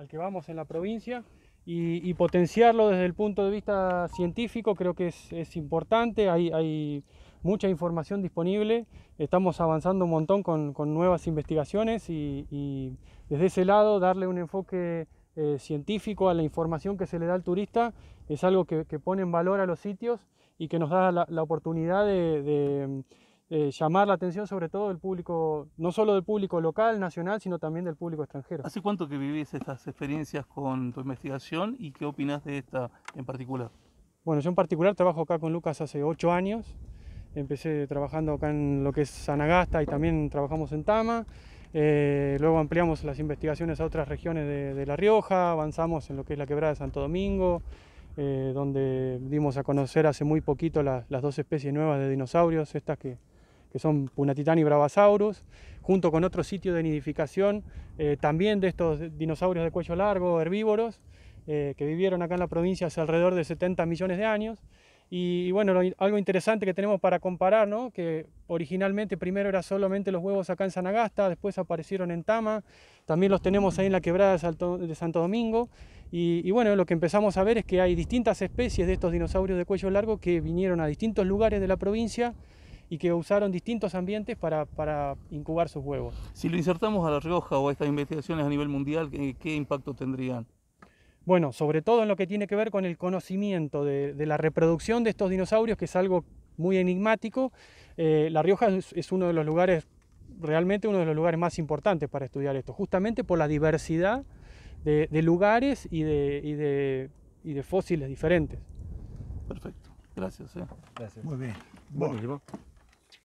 al que vamos en la provincia y, potenciarlo desde el punto de vista científico creo que es, importante, hay, mucha información disponible, estamos avanzando un montón con, nuevas investigaciones y, desde ese lado darle un enfoque eh, científico a la información que se le da al turista es algo que, pone en valor a los sitios y que nos da la, oportunidad de eh, llamar la atención sobre todo del público, no solo del público local, nacional, sino también del público extranjero. ¿Hace cuánto que vivís estas experiencias con tu investigación y qué opinas de esta en particular? Bueno, yo en particular trabajo acá con Lucas hace ocho años. Empecé trabajando acá en lo que es Sanagasta y también trabajamos en Tama. Eh, luego ampliamos las investigaciones a otras regiones de, La Rioja, avanzamos en lo que es la quebrada de Santo Domingo, eh, donde dimos a conocer hace muy poquito las dos especies nuevas de dinosaurios, estas que, que son Punatitán y Bravasaurus, junto con otro sitio de nidificación, eh, también de estos dinosaurios de cuello largo, herbívoros, eh, que vivieron acá en la provincia hace alrededor de 70 millones de años. Y, bueno, algo interesante que tenemos para comparar, ¿no? que originalmente primero era solamente los huevos acá en Sanagasta, después aparecieron en Tama, también los tenemos ahí en la quebrada de, Santo Domingo. y, bueno, lo que empezamos a ver es que hay distintas especies de estos dinosaurios de cuello largo que vinieron a distintos lugares de la provincia y que usaron distintos ambientes para, incubar sus huevos. Si lo insertamos a La Rioja o a estas investigaciones a nivel mundial, ¿qué, impacto tendrían? Bueno, sobre todo en lo que tiene que ver con el conocimiento de, la reproducción de estos dinosaurios, que es algo muy enigmático. Eh, la Rioja es, uno de los lugares, realmente uno de los lugares más importantes para estudiar esto, justamente por la diversidad de, lugares y de, y, de, fósiles diferentes. Perfecto, gracias. Eh. gracias. Muy bien.